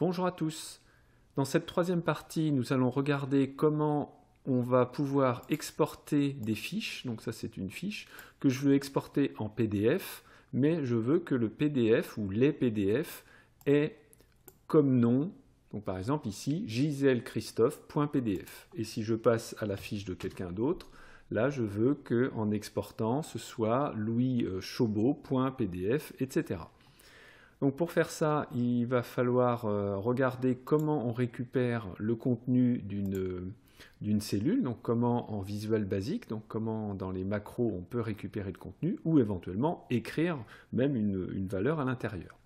Bonjour à tous. Dans cette troisième partie, nous allons regarder comment on va pouvoir exporter des fiches. Donc ça, c'est une fiche que je veux exporter en PDF, mais je veux que le PDF ou les PDF aient comme nom, donc par exemple ici, .pdf. Et si je passe à la fiche de quelqu'un d'autre, là, je veux que en exportant, ce soit Louis euh, .pdf, etc. Donc pour faire ça, il va falloir euh, regarder comment on récupère le contenu d'une cellule, donc comment en visuel basique, donc comment dans les macros on peut récupérer le contenu, ou éventuellement écrire même une, valeur à l'intérieur.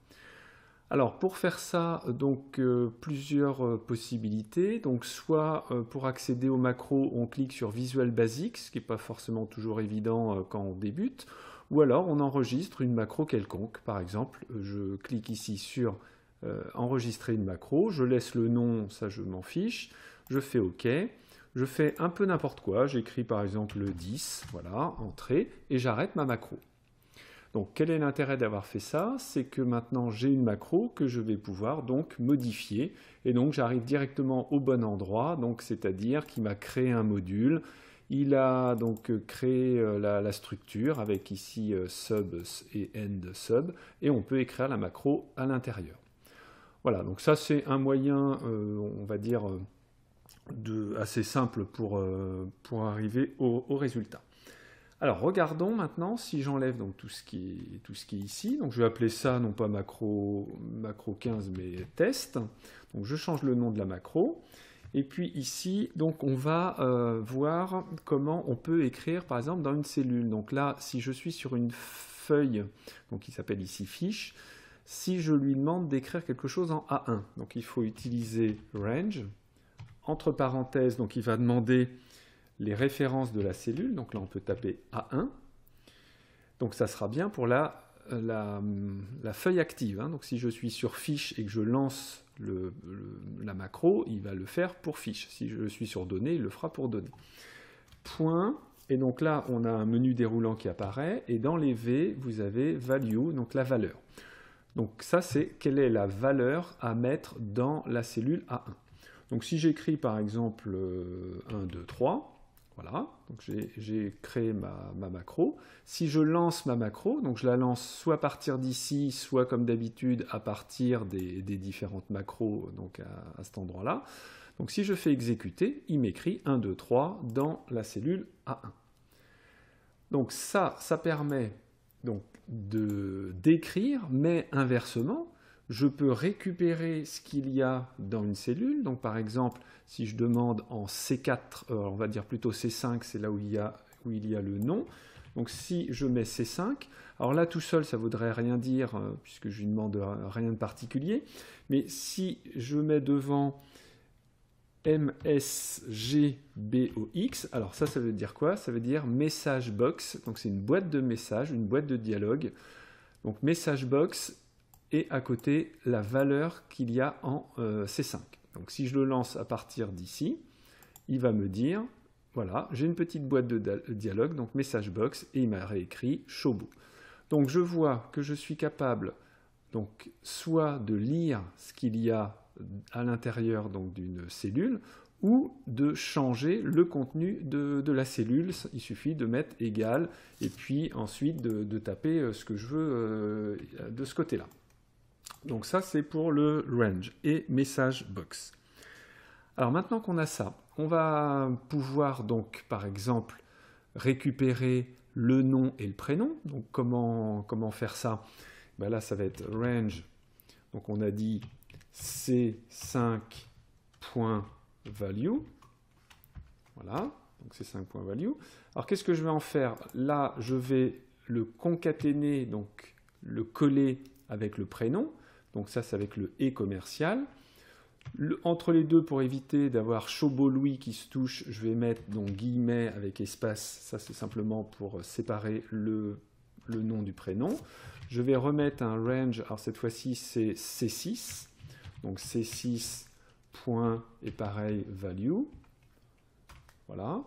Alors pour faire ça, donc euh, plusieurs euh, possibilités. Donc soit pour accéder au macro, on clique sur Visual Basic, ce qui n'est pas forcément toujours évident quand on débute ou alors on enregistre une macro quelconque. Par exemple, je clique ici sur euh, enregistrer une macro, je laisse le nom, ça je m'en fiche, je fais OK, je fais un peu n'importe quoi, j'écris par exemple le 10, voilà, entrée, et j'arrête ma macro. Donc quel est l'intérêt d'avoir fait ça C'est que maintenant j'ai une macro que je vais pouvoir donc modifier, et donc j'arrive directement au bon endroit, donc c'est-à-dire qu'il m'a créé un module, il a donc euh, créé euh, la, structure avec ici euh, subs » et end sub, et on peut écrire la macro à l'intérieur. Voilà, donc ça c'est un moyen, on va dire, assez simple pour, arriver au, résultat. Alors regardons maintenant si j'enlève donc tout ce, qui est, tout ce qui est ici. Donc je vais appeler ça non pas macro, macro 15 mais test. Donc je change le nom de la macro. Et puis ici, donc on va euh, voir comment on peut écrire par exemple dans une cellule. Donc là, si je suis sur une feuille, donc qui s'appelle ici fiche, si je lui demande d'écrire quelque chose en A1, donc il faut utiliser range, entre parenthèses, donc il va demander les références de la cellule, donc là on peut taper A1, donc ça sera bien pour la, euh, hum, la, feuille active. Hein. Donc si je suis sur fiche et que je lance la macro, il va le faire pour fiche. Si je suis sur données, il le fera pour données. Point. Et donc là, on a un menu déroulant qui apparaît. Et dans les V, vous avez value, donc la valeur. Donc ça, c'est quelle est la valeur à mettre dans la cellule A1. Donc si j'écris par exemple 1, 2, 3, voilà, donc j'ai créé ma, macro. Si je lance ma macro, donc je la lance soit à partir d'ici, soit comme d'habitude à partir des, différentes macros donc à, cet endroit-là. Donc si je fais exécuter, il m'écrit 1, 2, 3 dans la cellule A1. Donc ça, ça permet donc de d'écrire, mais inversement, je peux récupérer ce qu'il y a dans une cellule. Donc par exemple, si je demande en C4, euh, on va dire plutôt C5, c'est là où il, y a, où il y a le nom. Donc si je mets C5, alors là tout seul ça voudrait rien dire euh, puisque je lui demande euh, rien de particulier, mais si je mets devant MSGBOX. Alors ça, ça veut dire quoi Ça veut dire message box. Donc c'est une boîte de messages, une boîte de dialogue. Donc message box et à côté la valeur qu'il y a en euh, C5. Donc si je le lance à partir d'ici, il va me dire, voilà, j'ai une petite boîte de euh, dialogue, donc message box, et il m'a réécrit Shobo. Donc je vois que je suis capable donc, soit de lire ce qu'il y a à l'intérieur d'une cellule, ou de changer le contenu de, la cellule. Il suffit de mettre égal et puis ensuite de taper euh, ce que je veux de ce côté-là. Donc ça, c'est pour le range et message box. Alors maintenant qu'on a ça, on va pouvoir donc, par exemple, récupérer le nom et le prénom. Donc comment, comment faire ça ben Là, ça va être range. Donc on a dit c5.value. Voilà, donc c'est 5.value. Alors qu'est-ce que je vais en faire Là, je vais le concaténer, donc le coller avec le prénom. Donc ça, c'est avec le et commercial. entre les deux, pour éviter d'avoir Louis qui se touche, je vais mettre donc guillemets avec espace. Ça, c'est simplement pour séparer le, le, nom du prénom. Je vais remettre un range. Alors cette fois-ci, c'est C6. Donc C6 point et pareil value. Voilà.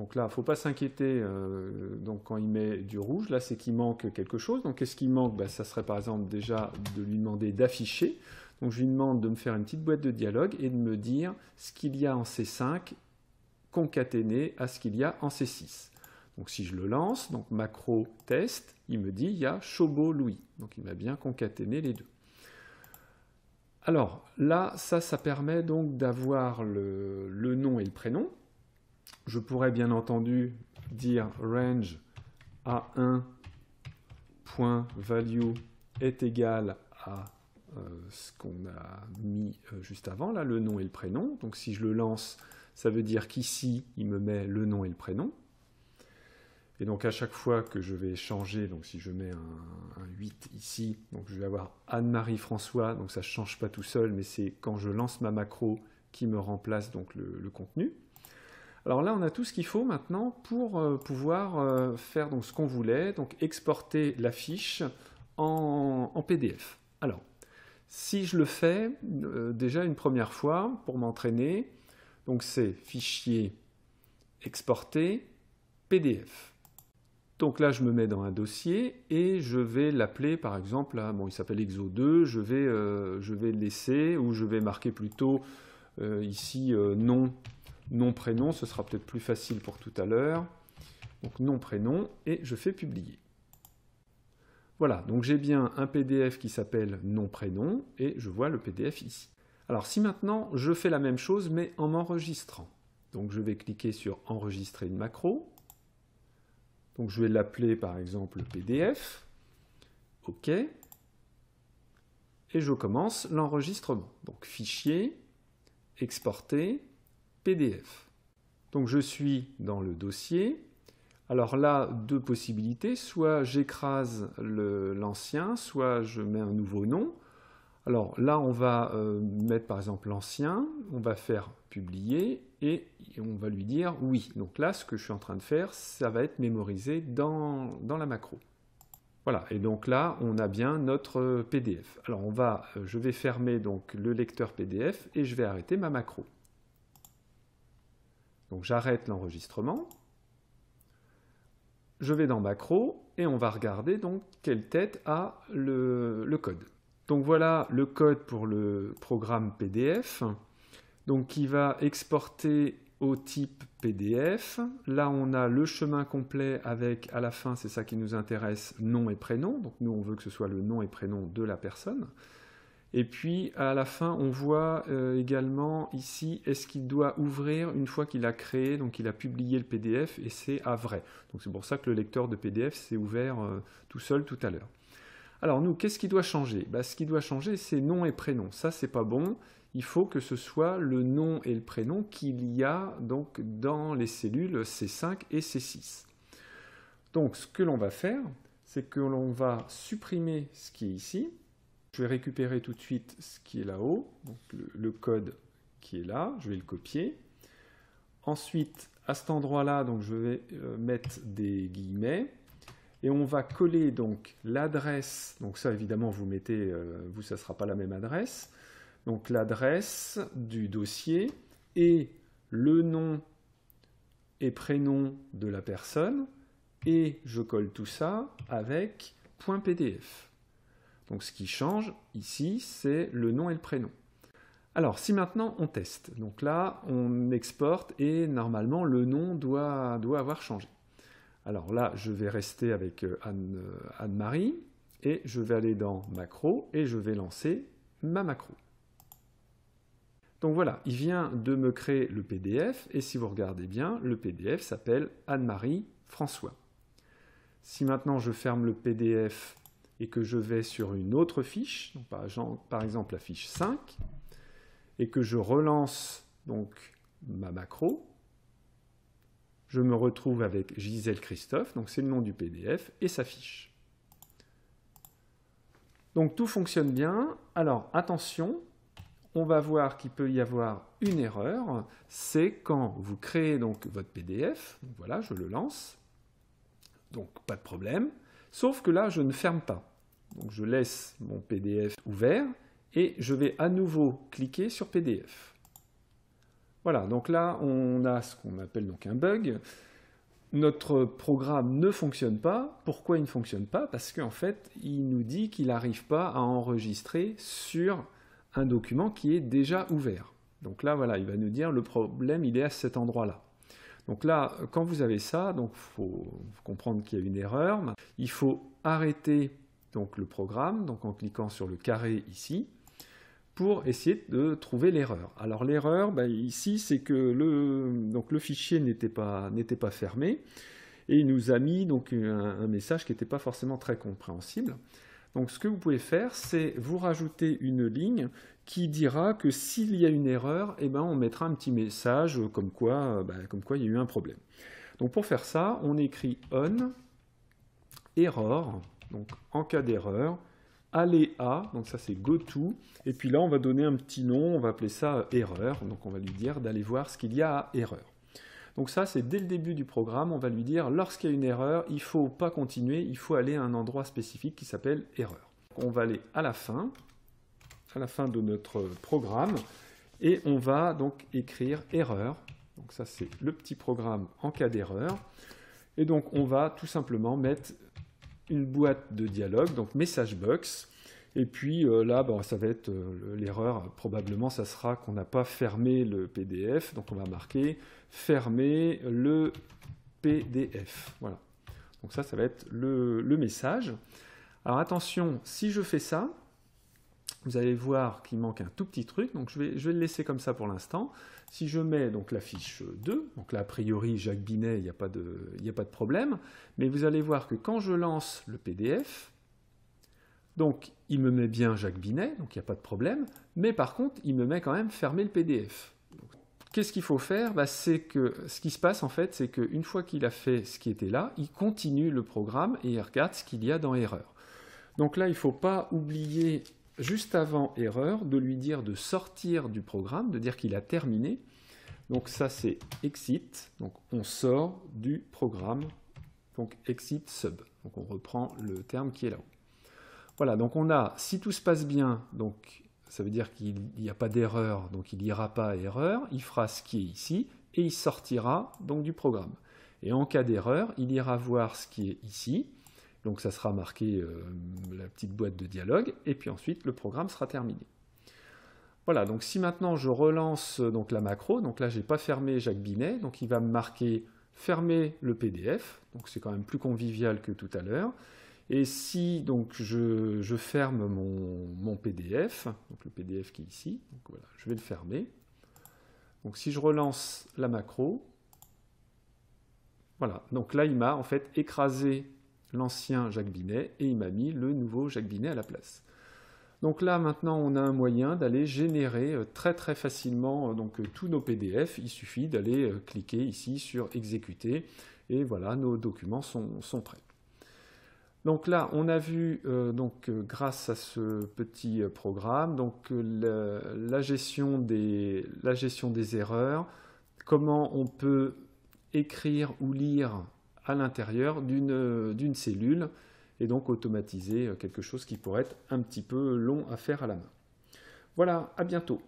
Donc là, il ne faut pas s'inquiéter euh, donc quand il met du rouge. Là, c'est qu'il manque quelque chose. Donc qu'est-ce qui manque ben, Ça serait par exemple déjà de lui demander d'afficher. Donc je lui demande de me faire une petite boîte de dialogue et de me dire ce qu'il y a en C5 concaténé à ce qu'il y a en C6. Donc si je le lance, donc macro test, il me dit il y a Chobo Louis. Donc il m'a bien concaténé les deux. Alors là, ça, ça permet donc d'avoir le nom et le prénom. Je pourrais bien entendu dire range a1.value est égal à euh, ce qu'on a mis euh, juste avant, là, le nom et le prénom. Donc si je le lance, ça veut dire qu'ici, il me met le nom et le prénom. Et donc à chaque fois que je vais changer, donc si je mets un, 8 ici, donc je vais avoir Anne-Marie François, donc ça ne change pas tout seul, mais c'est quand je lance ma macro qui me remplace donc le contenu. Alors là, on a tout ce qu'il faut maintenant pour euh, pouvoir euh, faire donc, ce qu'on voulait, donc exporter la fiche en, PDF. Alors, si je le fais euh, déjà une première fois pour m'entraîner, donc c'est fichier exporter PDF. Donc là, je me mets dans un dossier et je vais l'appeler, par exemple, bon, il s'appelle exo2, je vais, je vais le laisser ou je vais marquer plutôt ici nom, non Nom, prénom, ce sera peut-être plus facile pour tout à l'heure. Donc nom, prénom, et je fais publier. Voilà, donc j'ai bien un PDF qui s'appelle nom, prénom, et je vois le PDF ici. Alors si maintenant je fais la même chose, mais en m'enregistrant. Donc je vais cliquer sur enregistrer une macro. Donc je vais l'appeler par exemple PDF. OK. Et je commence l'enregistrement. Donc fichier, exporter, PDF. Donc je suis dans le dossier. Alors là, deux possibilités. Soit j'écrase l'ancien, soit je mets un nouveau nom. Alors là, on va euh, mettre par exemple l'ancien, on va faire publier et on va lui dire oui. Donc là, ce que je suis en train de faire, ça va être mémorisé dans, dans la macro. Voilà, et donc là, on a bien notre euh, PDF. Alors on va, euh, je vais fermer donc le lecteur PDF et je vais arrêter ma macro. Donc j'arrête l'enregistrement. Je vais dans Macro et on va regarder donc quelle tête a le, code. Donc voilà le code pour le programme PDF, donc qui va exporter au type PDF. Là, on a le chemin complet avec, à la fin, c'est ça qui nous intéresse, nom et prénom. Donc nous, on veut que ce soit le nom et prénom de la personne. Et puis à la fin, on voit euh, également ici, est-ce qu'il doit ouvrir une fois qu'il a créé, donc il a publié le PDF, et c'est à vrai. Donc c'est pour ça que le lecteur de PDF s'est ouvert euh, tout seul tout à l'heure. Alors nous, qu'est-ce qui doit changer bah, Ce qui doit changer, c'est nom et prénom. Ça, c'est pas bon. Il faut que ce soit le nom et le prénom qu'il y a donc dans les cellules C5 et C6. Donc ce que l'on va faire, c'est que l'on va supprimer ce qui est ici, je vais récupérer tout de suite ce qui est là-haut, le, code qui est là, je vais le copier. Ensuite, à cet endroit-là, donc je vais euh, mettre des guillemets et on va coller donc l'adresse. Donc ça, évidemment, vous mettez, euh, vous, ça ne sera pas la même adresse. Donc l'adresse du dossier et le nom et prénom de la personne et je colle tout ça avec .pdf. Donc ce qui change ici, c'est le nom et le prénom. Alors si maintenant on teste, donc là on exporte et normalement le nom doit, doit avoir changé. Alors là je vais rester avec euh, euh, Anne-Marie et je vais aller dans macro et je vais lancer ma macro. Donc voilà, il vient de me créer le PDF et si vous regardez bien, le PDF s'appelle Anne-Marie François. Si maintenant je ferme le PDF et que je vais sur une autre fiche, par, exemple la fiche 5, et que je relance donc ma macro, je me retrouve avec Gisèle Christophe, donc c'est le nom du PDF, et sa fiche. Donc tout fonctionne bien. Alors attention, on va voir qu'il peut y avoir une erreur, c'est quand vous créez donc votre PDF, voilà, je le lance, donc pas de problème, sauf que là je ne ferme pas. Donc je laisse mon PDF ouvert et je vais à nouveau cliquer sur PDF. Voilà, donc là on a ce qu'on appelle donc un bug. Notre programme ne fonctionne pas. Pourquoi il ne fonctionne pas Parce qu'en fait, il nous dit qu'il n'arrive pas à enregistrer sur un document qui est déjà ouvert. Donc là, voilà, il va nous dire le problème, il est à cet endroit-là. Donc là, quand vous avez ça, donc faut comprendre qu'il y a une erreur. Il faut arrêter donc le programme, donc en cliquant sur le carré ici, pour essayer de trouver l'erreur. Alors l'erreur, ben, ici, c'est que le, donc, le fichier n'était pas, pas fermé, et il nous a mis donc, un, message qui n'était pas forcément très compréhensible. Donc ce que vous pouvez faire, c'est vous rajouter une ligne qui dira que s'il y a une erreur, eh ben, on mettra un petit message comme quoi, ben, comme quoi il y a eu un problème. Donc pour faire ça, on écrit on error donc en cas d'erreur, aller à, donc ça c'est go to, et puis là on va donner un petit nom, on va appeler ça euh, erreur, donc on va lui dire d'aller voir ce qu'il y a à erreur. Donc ça c'est dès le début du programme, on va lui dire lorsqu'il y a une erreur, il faut pas continuer, il faut aller à un endroit spécifique qui s'appelle erreur. On va aller à la fin, à la fin de notre euh, programme, et on va donc écrire erreur, donc ça c'est le petit programme en cas d'erreur, et donc on va tout simplement mettre une boîte de dialogue, donc message box. Et puis euh, là, bah, ça va être euh, l'erreur, probablement, ça sera qu'on n'a pas fermé le PDF, donc on va marquer fermer le PDF. Voilà. Donc ça, ça va être le, le message. Alors attention, si je fais ça, vous allez voir qu'il manque un tout petit truc, donc je vais, je vais le laisser comme ça pour l'instant. Si je mets donc la fiche 2, donc là a priori Jacques Binet, il n'y a, pas de problème, mais vous allez voir que quand je lance le PDF, donc il me met bien Jacques Binet, donc il n'y a pas de problème, mais par contre il me met quand même fermer le PDF. Qu'est-ce qu'il faut faire bah, C'est que ce qui se passe en fait, c'est qu'une fois qu'il a fait ce qui était là, il continue le programme et il regarde ce qu'il y a dans erreur. Donc là, il ne faut pas oublier juste avant erreur, de lui dire de sortir du programme, de dire qu'il a terminé. Donc ça c'est exit, donc on sort du programme, donc exit sub. Donc on reprend le terme qui est là-haut. Voilà, donc on a, si tout se passe bien, donc ça veut dire qu'il n'y a pas d'erreur, donc il n'ira pas à erreur, il fera ce qui est ici, et il sortira donc du programme. Et en cas d'erreur, il ira voir ce qui est ici, donc ça sera marqué euh, la petite boîte de dialogue, et puis ensuite le programme sera terminé. Voilà, donc si maintenant je relance euh, donc, la macro, donc là j'ai pas fermé Jacques Binet, donc il va me marquer fermer le PDF, donc c'est quand même plus convivial que tout à l'heure. Et si donc je, ferme mon, PDF, donc le PDF qui est ici, je vais le fermer. Donc si je relance la macro, voilà, donc là il m'a en fait écrasé l'ancien Jacques Binet et il m'a mis le nouveau Jacques Binet à la place. Donc là, maintenant, on a un moyen d'aller générer euh, très très facilement euh, donc, euh, tous nos PDF. Il suffit d'aller cliquer ici sur « Exécuter » et voilà, nos documents sont, prêts. Donc là, on a vu, donc, grâce à ce petit programme, donc, la, gestion des, la gestion des erreurs, comment on peut écrire ou lire à l'intérieur euh, d'une cellule et donc automatiser euh, quelque chose qui pourrait être un petit peu long à faire à la main. Voilà, à bientôt.